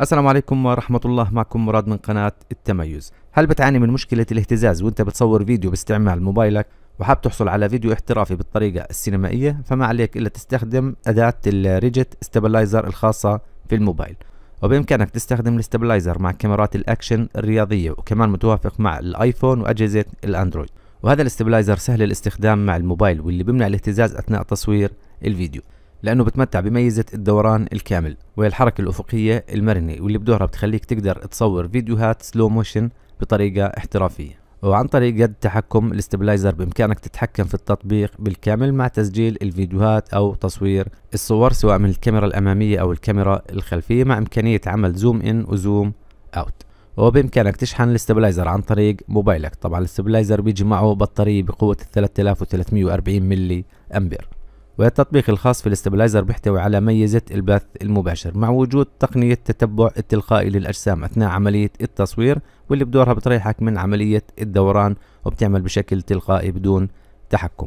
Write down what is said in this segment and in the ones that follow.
السلام عليكم ورحمة الله معكم مراد من قناة التميز هل بتعاني من مشكلة الاهتزاز وانت بتصور فيديو باستعمال موبايلك وحاب تحصل على فيديو احترافي بالطريقة السينمائية فما عليك إلا تستخدم أداة الريجت ستابلايزر الخاصة في الموبايل وبإمكانك تستخدم الاستابلايزر مع كاميرات الأكشن الرياضية وكمان متوافق مع الآيفون وأجهزة الأندرويد وهذا الاستابلايزر سهل الاستخدام مع الموبايل واللي بيمنع الاهتزاز أثناء تصوير الفيديو لأنه بتمتع بميزة الدوران الكامل وهي الحركة الأفقية المرنة واللي بدورها بتخليك تقدر تصور فيديوهات سلو موشن بطريقة احترافية وعن طريق يد تحكم الاستبلايزر بإمكانك تتحكم في التطبيق بالكامل مع تسجيل الفيديوهات أو تصوير الصور سواء من الكاميرا الأمامية أو الكاميرا الخلفية مع إمكانية عمل زوم إن وزوم أوت وبإمكانك تشحن الاستبلايزر عن طريق موبايلك طبعا الاستبلايزر بيجي معه بطارية بقوة 3340 ملي أمبير والتطبيق الخاص في الاستبلايزر بيحتوي على ميزة البث المباشر مع وجود تقنية تتبع التلقائي للأجسام أثناء عملية التصوير واللي بدورها بتريحك من عملية الدوران وبتعمل بشكل تلقائي بدون تحكم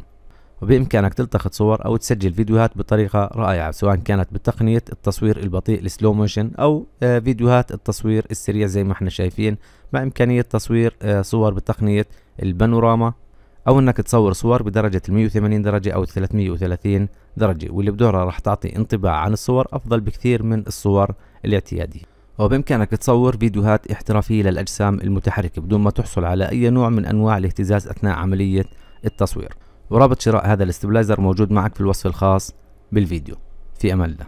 وبإمكانك تلتقط صور أو تسجل فيديوهات بطريقة رائعة سواء كانت بتقنية التصوير البطيء السلو موشن أو آه، فيديوهات التصوير السريع زي ما احنا شايفين مع إمكانية تصوير آه، صور بتقنية البانوراما او انك تصور صور بدرجه ال 180 درجه او 330 درجه واللي بدورها راح تعطي انطباع عن الصور افضل بكثير من الصور الاعتياديه وبإمكانك تصور فيديوهات احترافية للأجسام المتحركة بدون ما تحصل على أي نوع من أنواع الاهتزاز أثناء عملية التصوير ورابط شراء هذا الاستبلايزر موجود معك في الوصف الخاص بالفيديو في أمان الله